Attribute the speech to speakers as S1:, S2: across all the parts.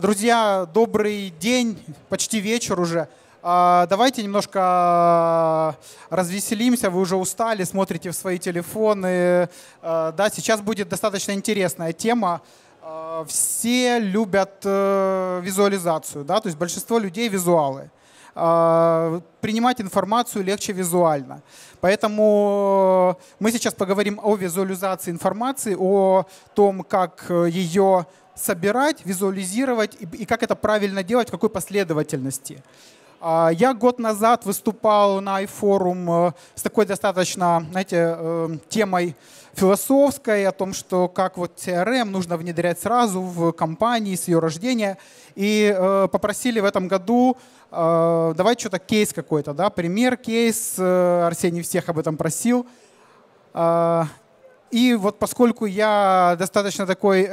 S1: Друзья, добрый день, почти вечер уже. А, давайте немножко а, развеселимся, вы уже устали, смотрите в свои телефоны. А, да, сейчас будет достаточно интересная тема. Все любят э, визуализацию, да, то есть большинство людей визуалы принимать информацию легче визуально. Поэтому мы сейчас поговорим о визуализации информации, о том, как ее собирать, визуализировать и, и как это правильно делать, в какой последовательности. А, я год назад выступал на iForum э, с такой достаточно, знаете, эм, темой философской, о том, что как вот CRM нужно внедрять сразу в компании с ее рождения. И э, попросили в этом году э, давать что-то кейс какой-то, да, пример, кейс. Арсений всех об этом просил. А, и вот поскольку я достаточно такой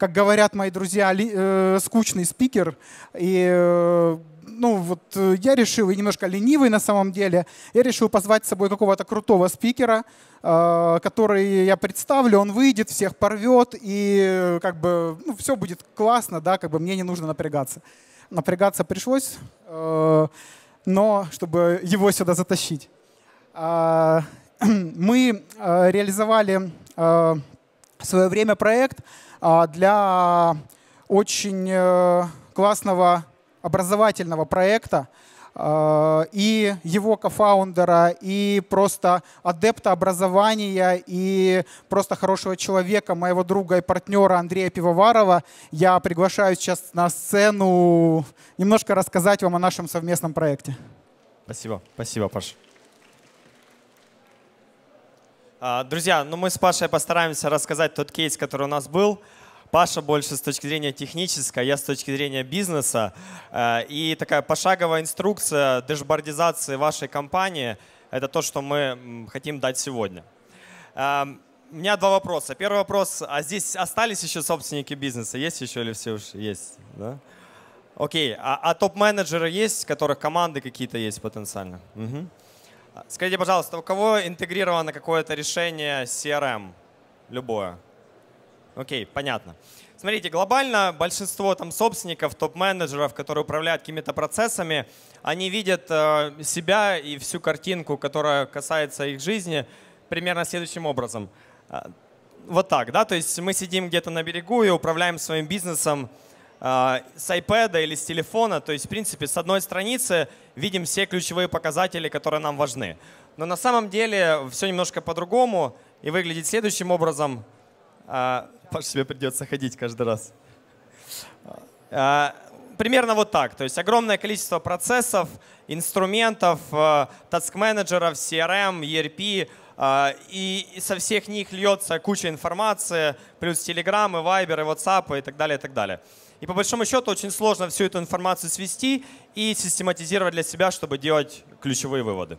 S1: как говорят мои друзья, э, скучный спикер. И э, ну вот э, я решил, и немножко ленивый на самом деле, я решил позвать с собой какого-то крутого спикера, который я представлю, он выйдет, всех порвет, и как бы ну, все будет классно, да, как бы мне не нужно напрягаться. Напрягаться пришлось, но чтобы его сюда затащить. А, мы реализовали в свое время проект, а, для очень э, классного образовательного проекта э, и его кофаундера, и просто адепта образования, и просто хорошего человека, моего друга и партнера Андрея Пивоварова. Я приглашаю сейчас на сцену немножко рассказать вам о нашем совместном
S2: проекте. Спасибо, спасибо, Паша. А, друзья, ну мы с Пашей постараемся рассказать тот кейс, который у нас был. Паша больше с точки зрения технической, я с точки зрения бизнеса. Э, и такая пошаговая инструкция дэшбордизации вашей компании – это то, что мы хотим дать сегодня. Э, у меня два вопроса. Первый вопрос, а здесь остались еще собственники бизнеса? Есть еще или все уж есть? Да? Окей, а, а топ-менеджеры есть, которых команды какие-то есть потенциально? Угу. Скажите, пожалуйста, у кого интегрировано какое-то решение CRM? Любое. Окей, понятно. Смотрите, глобально большинство там собственников, топ-менеджеров, которые управляют какими-то процессами, они видят э, себя и всю картинку, которая касается их жизни, примерно следующим образом. Э, вот так, да, то есть мы сидим где-то на берегу и управляем своим бизнесом, а, с iPad или с телефона. То есть, в принципе, с одной страницы видим все ключевые показатели, которые нам важны. Но на самом деле все немножко по-другому и выглядит следующим образом. А, Паш, тебе придется ходить каждый раз. А, примерно вот так. То есть огромное количество процессов, инструментов, таск-менеджеров, CRM, ERP, эм, и со всех них льется куча информации, плюс телеграммы, вайберы, ватсапы и так далее, и так далее. И по большому счету очень сложно всю эту информацию свести и систематизировать для себя, чтобы делать ключевые выводы.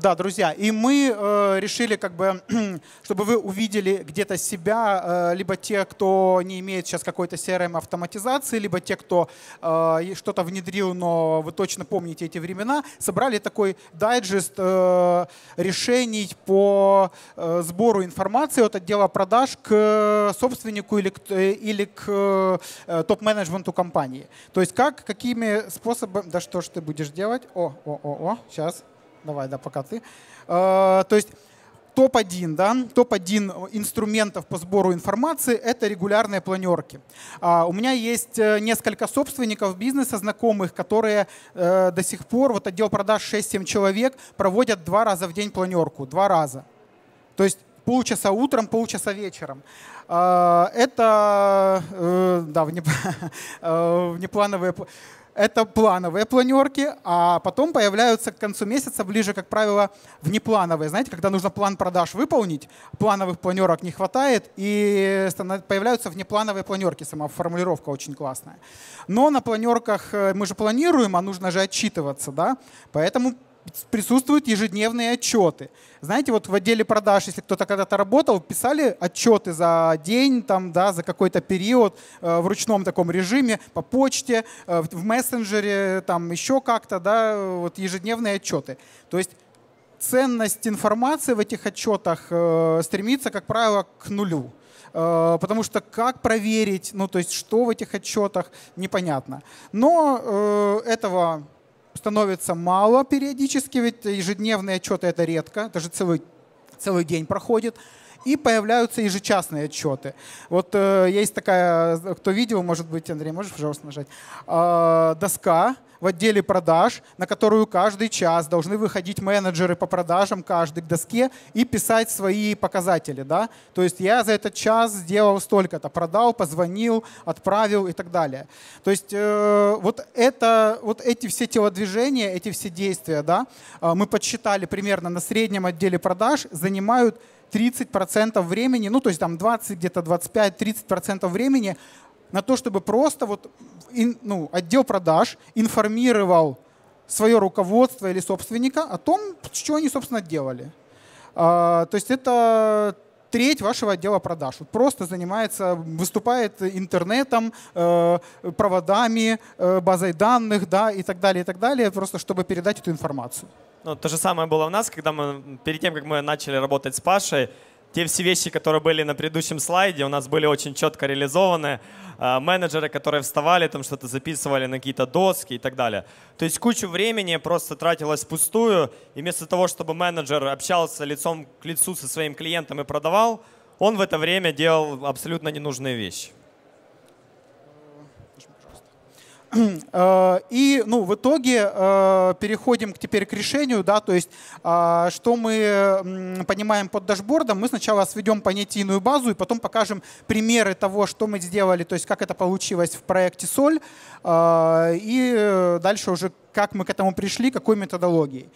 S1: Да, друзья, и мы э, решили, как бы, чтобы вы увидели где-то себя, э, либо те, кто не имеет сейчас какой-то CRM-автоматизации, либо те, кто э, что-то внедрил, но вы точно помните эти времена, собрали такой дайджест э, решений по э, сбору информации от отдела продаж к собственнику или, э, или к э, топ-менеджменту компании. То есть как, какими способами, да что ж ты будешь делать? О, о, о, о, сейчас. Давай, да, пока ты. Э, то есть топ-1, да, топ-1 инструментов по сбору информации – это регулярные планерки. А у меня есть э, несколько собственников бизнеса, знакомых, которые э, до сих пор, вот отдел продаж 6-7 человек, проводят два раза в день планерку, два раза. То есть полчаса утром, полчаса вечером. А, это, э, да, внеплановые это плановые планерки, а потом появляются к концу месяца, ближе, как правило, внеплановые. Знаете, когда нужно план продаж выполнить, плановых планерок не хватает, и появляются внеплановые планерки, сама формулировка очень классная. Но на планерках э, мы же планируем, а нужно же отчитываться, да? Поэтому присутствуют ежедневные отчеты. Знаете, вот в отделе продаж, если кто-то когда-то работал, писали отчеты за день, там, да, за какой-то период э, в ручном таком режиме, по почте, э, в мессенджере, там еще как-то, да, вот ежедневные отчеты. То есть ценность информации в этих отчетах э, стремится, как правило, к нулю. Э, потому что как проверить, ну то есть что в этих отчетах, непонятно. Но э, этого становится мало периодически, ведь ежедневные отчеты это редко, даже целый, целый день проходит и появляются ежечасные отчеты. Вот э, есть такая, э, кто видел, может быть, Андрей, можешь, пожалуйста, нажать, э, доска в отделе продаж, на которую каждый час должны выходить менеджеры по продажам каждый к доске и писать свои показатели. Да? То есть я за этот час сделал столько-то, продал, позвонил, отправил и так далее. То есть э, вот, это, вот эти все телодвижения, эти все действия, да, э, мы подсчитали примерно на среднем отделе продаж, занимают 30% времени, ну то есть там 20, где-то 25-30% времени на то, чтобы просто вот ну, отдел продаж информировал свое руководство или собственника о том, что они, собственно, делали. А, то есть это треть вашего отдела продаж. просто занимается, выступает интернетом, э, проводами, э, базой данных да, и так далее, и так далее, просто чтобы передать эту информацию.
S2: Ну, то же самое было у нас, когда мы, перед тем, как мы начали работать с Пашей, те все вещи, которые были на предыдущем слайде, у нас были очень четко реализованы. А, менеджеры, которые вставали, там что-то записывали на какие-то доски и так далее. То есть кучу времени просто тратилось пустую, И вместо того, чтобы менеджер общался лицом к лицу со своим клиентом и продавал, он в это время делал абсолютно ненужные вещи.
S1: Э, и ну, в итоге э, переходим теперь к решению, да, то есть а, что мы понимаем под дашбордом, мы сначала сведем понятийную базу и потом покажем примеры того, что мы сделали, то есть как это получилось в проекте Соль э, и дальше уже как мы к этому пришли, какой методологией.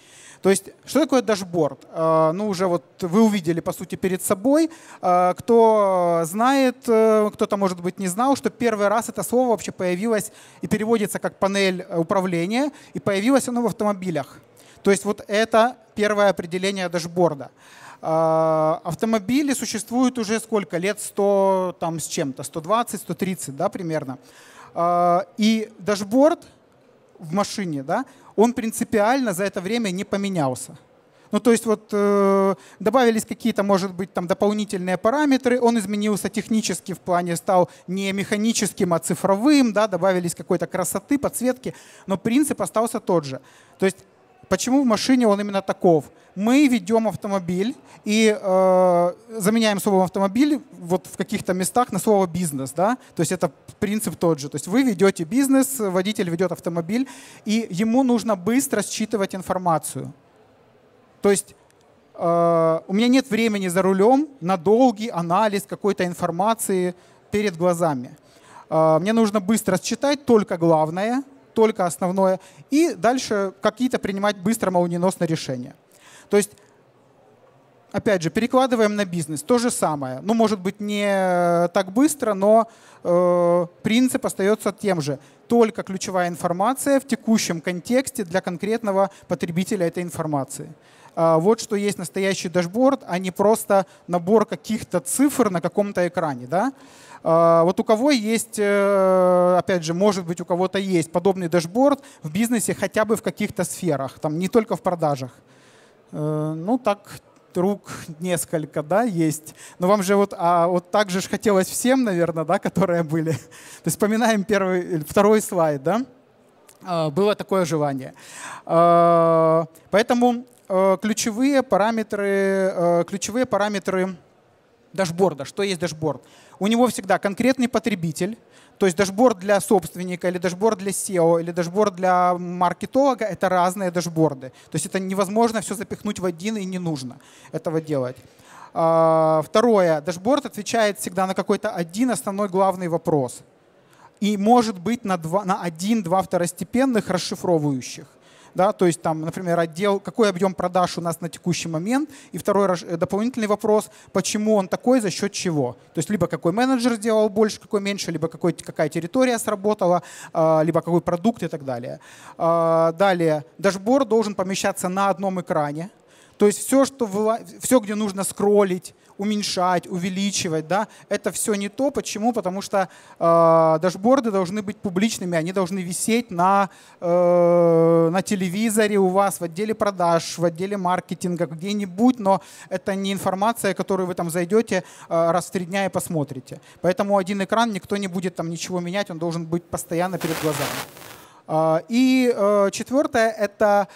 S1: То есть что такое дашборд? А, ну уже вот вы увидели по сути перед собой. А, кто знает, э, кто-то может быть не знал, что первый раз это слово вообще появилось и переводится как панель управления, и появилось оно в автомобилях. То есть вот это первое определение дашборда. А, автомобили существуют уже сколько лет? 100 там, с чем-то, 120, 130, да, примерно. И дашборд в машине, да, он принципиально за это время не поменялся. Ну, то есть вот э, добавились какие-то, может быть, там дополнительные параметры, он изменился технически в плане, стал не механическим, а цифровым, да, добавились какой-то красоты, подсветки, но принцип остался тот же. То есть Почему в машине он именно таков? Мы ведем автомобиль и э, заменяем слово автомобиль вот в каких-то местах на слово бизнес, да? То есть это принцип тот же. То есть вы ведете бизнес, водитель ведет автомобиль, и ему нужно быстро считывать информацию. То есть э, у меня нет времени за рулем на долгий анализ какой-то информации перед глазами. Э, мне нужно быстро считать только главное только основное, и дальше какие-то принимать быстро молниеносные решения. То есть опять же, перекладываем на бизнес. То же самое. Ну, может быть, не э, так быстро, но э, принцип остается тем же. Только ключевая информация в текущем контексте для конкретного потребителя этой информации. А, вот что есть настоящий дашборд, а не просто набор каких-то цифр на каком-то экране. Да? А, вот у кого есть, э, опять же, может быть, у кого-то есть подобный дашборд в бизнесе хотя бы в каких-то сферах, там не только в продажах. Э, ну, так рук несколько, да, есть. Но вам же вот, а вот так же ж хотелось всем, наверное, да, которые были. То есть вспоминаем первый, второй слайд, да. А, было такое желание. Поэтому Э, ключевые параметры, э, ключевые параметры дашборда. Что есть дашборд? У него всегда конкретный потребитель, то есть дашборд для собственника или дашборд для SEO или дашборд для маркетолога — это разные дашборды. То есть это невозможно все запихнуть в один и не нужно этого делать. А, второе. Дашборд отвечает всегда на какой-то один основной главный вопрос. И может быть на, два, на один-два второстепенных расшифровывающих да, то есть там, например, отдел, какой объем продаж у нас на текущий момент, и второй э, дополнительный вопрос, почему он такой, за счет чего, то есть либо какой менеджер сделал больше, какой меньше, либо какой, какая территория сработала, а, либо какой продукт и так далее. А, далее, дашборд должен помещаться на одном экране, то есть все, что выла... все где нужно скроллить, уменьшать, увеличивать, да, это все не то. Почему? Потому что э, дашборды должны быть публичными, они должны висеть на, э, на телевизоре у вас, в отделе продаж, в отделе маркетинга, где-нибудь, но это не информация, которую вы там зайдете э, раз в три дня и посмотрите. Поэтому один экран, никто не будет там ничего менять, он должен быть постоянно перед глазами. Э, и э, четвертое — это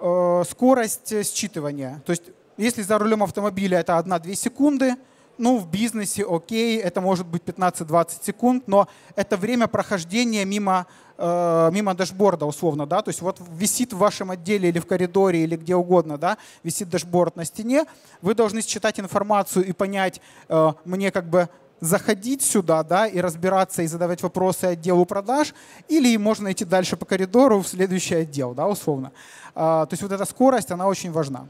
S1: Э, скорость э, считывания. То есть если за рулем автомобиля это 1-2 секунды, ну, в бизнесе окей, это может быть 15-20 секунд, но это время прохождения мимо, э, мимо дашборда условно, да, то есть вот висит в вашем отделе или в коридоре или где угодно, да, висит дашборд на стене, вы должны считать информацию и понять, э, мне как бы заходить сюда да, и разбираться и задавать вопросы отделу продаж, или можно идти дальше по коридору в следующий отдел, да, условно. А, то есть вот эта скорость, она очень важна.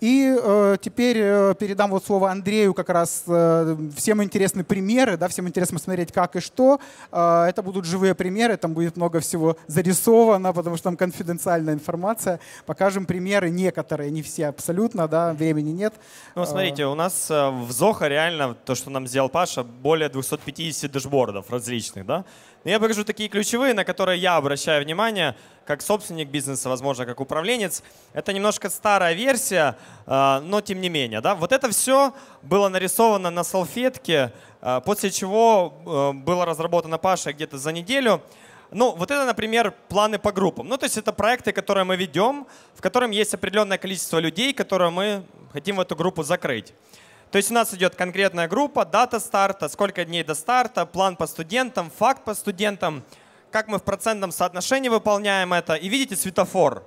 S1: И э, теперь э, передам вот слово Андрею как раз. Э, всем интересны примеры, да, всем интересно смотреть как и что. Э, это будут живые примеры, там будет много всего зарисовано, потому что там конфиденциальная информация. Покажем примеры некоторые, не все абсолютно, да, времени
S2: нет. Ну, э, смотрите, у нас э, в Зоха реально, то, что нам сделал Паша, более 250 дашбордов различных, да. Но я покажу такие ключевые, на которые я обращаю внимание, как собственник бизнеса, возможно, как управленец. Это немножко старая версия, а, но тем не менее. Да? Вот это все было нарисовано на салфетке, а, после чего а, было разработано Паша где-то за неделю. Ну, вот это, например, планы по группам. Ну, то есть это проекты, которые мы ведем, в котором есть определенное количество людей, которые мы хотим в эту группу закрыть. То есть у нас идет конкретная группа, дата старта, сколько дней до старта, план по студентам, факт по студентам, как мы в процентном соотношении выполняем это. И видите светофор.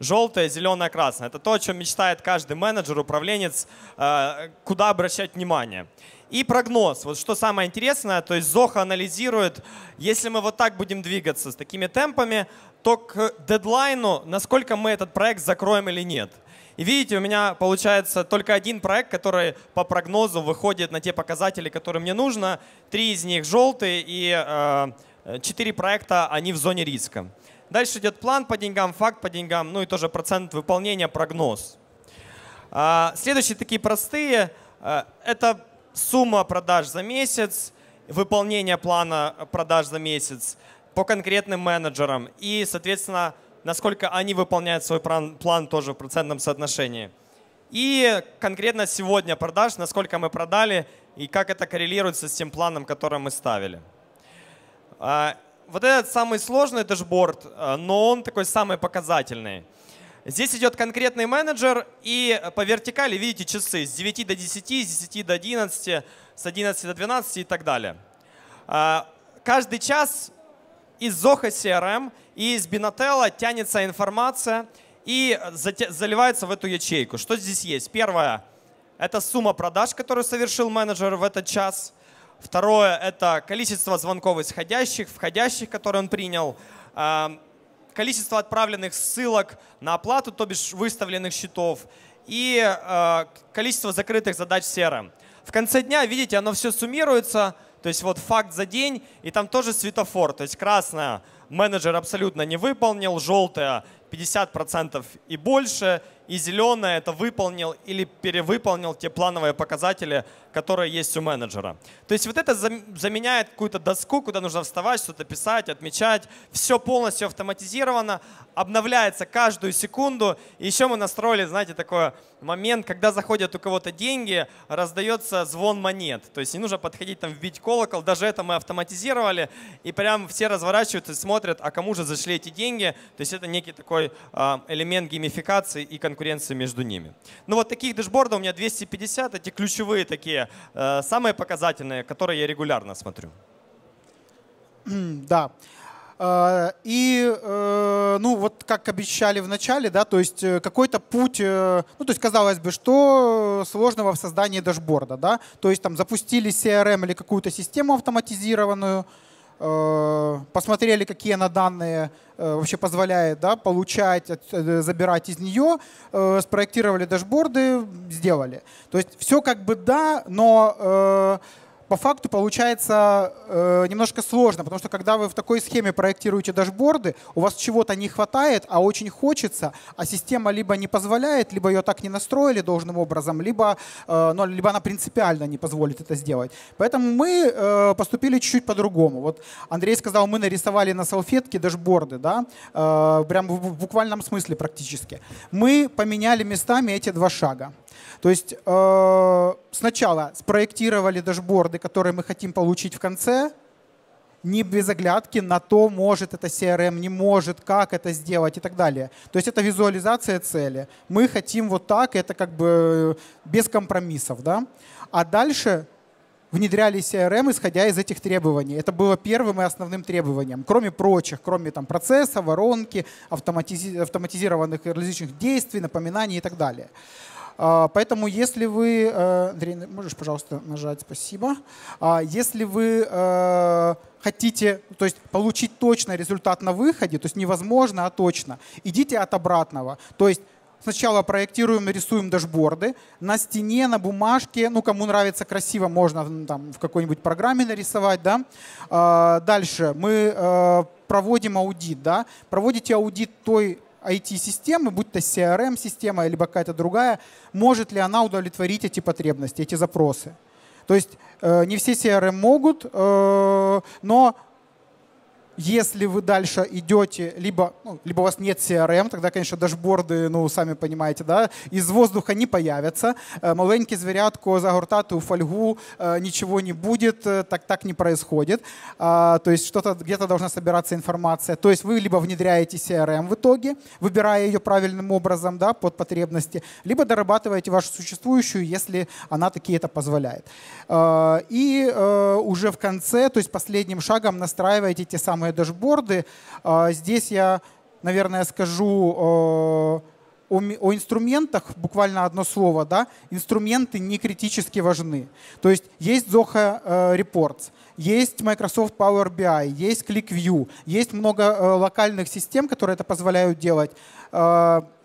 S2: Желтое, зеленое, красное. Это то, о чем мечтает каждый менеджер, управленец, э, куда обращать внимание. И прогноз. Вот что самое интересное, то есть Зоха анализирует, если мы вот так будем двигаться с такими темпами, то к дедлайну, насколько мы этот проект закроем или нет. И видите, у меня получается только один проект, который по прогнозу выходит на те показатели, которые мне нужно. Три из них желтые и э, четыре проекта, они в зоне риска. Дальше идет план по деньгам, факт по деньгам, ну и тоже процент выполнения, прогноз. Э, следующие такие простые. Э, это сумма продаж за месяц, выполнение плана продаж за месяц, по конкретным менеджерам и, соответственно, насколько они выполняют свой план, план тоже в процентном соотношении. И конкретно сегодня продаж, насколько мы продали и как это коррелируется с тем планом, который мы ставили. А, вот этот самый сложный дашборд, а, но он такой самый показательный. Здесь идет конкретный менеджер, и по вертикали видите часы с 9 до 10, с 10 до 11, с 11 до 12 и так далее. А, каждый час из Zoho CRM эм, и из Binatello тянется информация и заливается в эту ячейку. Что здесь есть? Первое — это сумма продаж, которую совершил менеджер в этот час. Второе — это количество звонков исходящих, входящих, которые он принял. Эм, количество отправленных ссылок на оплату, то бишь выставленных счетов. И э, количество закрытых задач CRM. Эм. В конце дня, видите, оно все суммируется — то есть вот факт за день, и там тоже светофор. То есть красная менеджер абсолютно не выполнил, желтая 50% и больше, и зеленая это выполнил или перевыполнил те плановые показатели, которая есть у менеджера. То есть вот это заменяет какую-то доску, куда нужно вставать, что-то писать, отмечать. Все полностью автоматизировано, обновляется каждую секунду. И еще мы настроили, знаете, такой момент, когда заходят у кого-то деньги, раздается звон монет. То есть не нужно подходить там вбить колокол, даже это мы автоматизировали. И прям все разворачиваются и смотрят, а кому же зашли эти деньги. То есть это некий такой а, элемент геймификации и конкуренции между ними. Ну вот таких дэшбордов у меня 250, эти ключевые такие Э, самые показательные, которые я регулярно смотрю.
S1: Да. Э, и, э, ну, вот как обещали в начале, да, то есть какой-то путь, ну, то есть казалось бы, что сложного в создании дашборда, да, то есть там запустили CRM или какую-то систему автоматизированную, Э, посмотрели, какие она данные э, вообще позволяет да, получать, э, забирать из нее, спроектировали дашборды, сделали. То есть все как бы да, но по факту получается э, немножко сложно, потому что когда вы в такой схеме проектируете дашборды, у вас чего-то не хватает, а очень хочется, а система либо не позволяет, либо ее так не настроили должным образом, либо, э, ну, либо она принципиально не позволит это сделать. Поэтому мы э, поступили чуть-чуть по-другому. Вот Андрей сказал, мы нарисовали на салфетке дашборды, да, э, прям в буквальном смысле практически. Мы поменяли местами эти два шага. То есть э, сначала спроектировали дашборды, которые мы хотим получить в конце, не без оглядки на то, может это CRM, не может, как это сделать и так далее. То есть это визуализация цели. Мы хотим вот так, это как бы без компромиссов. Да? А дальше внедряли CRM, исходя из этих требований. Это было первым и основным требованием, кроме прочих, кроме там, процесса, воронки, автоматизи- автоматизированных различных действий, напоминаний и так далее. А, поэтому если вы... Андрей, э, можешь, пожалуйста, нажать «Спасибо». А, если вы э, хотите то есть, получить точно результат на выходе, то есть невозможно, а точно, идите от обратного. То есть сначала проектируем, рисуем дашборды. На стене, на бумажке, ну, кому нравится красиво, можно там в какой-нибудь программе нарисовать, да. А, дальше мы э, проводим аудит, да. Проводите аудит той IT-системы, будь то CRM-система, эм либо какая-то другая, может ли она удовлетворить эти потребности, эти запросы. То есть э, не все CRM эм могут, э, но если вы дальше идете, либо, ну, либо у вас нет CRM, тогда, конечно, дашборды, ну, сами понимаете, да, из воздуха не появятся. Э, маленький зверятку загортати у фольгу, э, ничего не будет, э, так, так не происходит. А, то есть что-то где-то должна собираться информация. То есть вы либо внедряете CRM в итоге, выбирая ее правильным образом, да, под потребности, либо дорабатываете вашу существующую, если она такие это позволяет. И уже в конце, то есть последним шагом настраиваете те самые называемые дашборды. А, здесь я, наверное, скажу э, о, инструментах буквально одно слово, да, инструменты не критически важны. То есть есть Zoho э, Reports, есть Microsoft Power BI, есть ClickView, есть много э, локальных систем, которые это позволяют делать.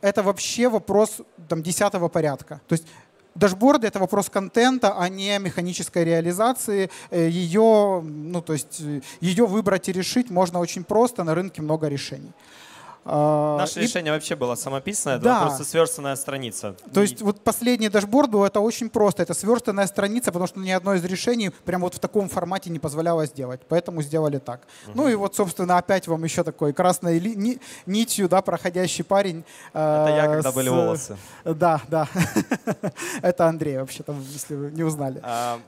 S1: это вообще вопрос там, десятого порядка. То есть дашборды — это вопрос контента, а не механической реализации. Э, ее, ну, то есть э, ее выбрать и решить можно очень просто, на рынке много решений. А, Наше и... решение
S2: вообще было самописное, да. это просто сверстанная страница. То есть и...
S1: вот последний дашборд был, это очень просто. Это сверстанная страница, потому что ни одно из решений прям вот в таком формате не позволяло сделать. Поэтому сделали так. Угу. Ну и вот, собственно, опять вам еще такой красной ли... ни... нитью, да, проходящий парень. Э, это я, когда с... были волосы. Да, да. это Андрей вообще там, если вы не узнали.
S2: А,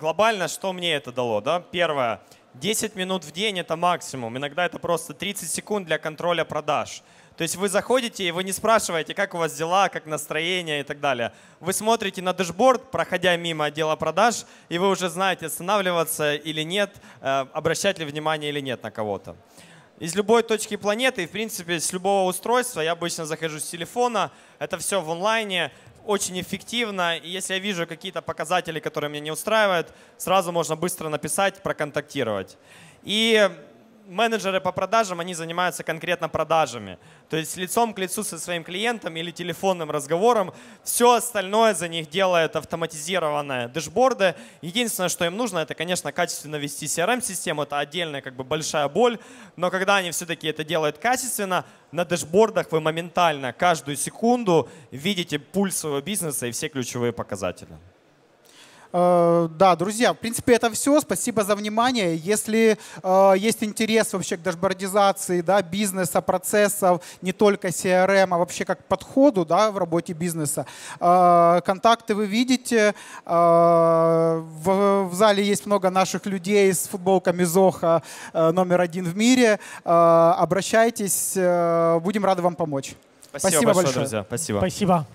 S2: глобально, что мне это дало, да? Первое — 10 минут в день – это максимум. Иногда это просто 30 секунд для контроля продаж. То есть вы заходите, и вы не спрашиваете, как у вас дела, как настроение и так далее. Вы смотрите на дэшборд, проходя мимо отдела продаж, и вы уже знаете, останавливаться или нет, э, обращать ли внимание или нет на кого-то. Из любой точки планеты, в принципе с любого устройства, я обычно захожу с телефона, это все в онлайне, очень эффективно. И если я вижу какие-то показатели, которые меня не устраивают, сразу можно быстро написать, проконтактировать. И менеджеры по продажам, они занимаются конкретно продажами. То есть лицом к лицу со своим клиентом или телефонным разговором. Все остальное за них делает автоматизированные дэшборды. Единственное, что им нужно, это, конечно, качественно вести CRM-систему. Эм это отдельная как бы большая боль. Но когда они все-таки это делают качественно, на дэшбордах вы моментально каждую секунду видите пульс своего бизнеса и все ключевые показатели.
S1: Э, да, друзья, в принципе, это все. Спасибо за внимание. Если э, есть интерес вообще к дашбордизации да, бизнеса, процессов, не только CRM, эм, а вообще как подходу да, в работе бизнеса, э, контакты вы видите. Э, в, в зале есть много наших людей с футболками Зоха э, номер один в мире. Э, обращайтесь, э, будем рады вам помочь.
S2: Спасибо, Спасибо большое, большое. друзья. Спасибо. Спасибо.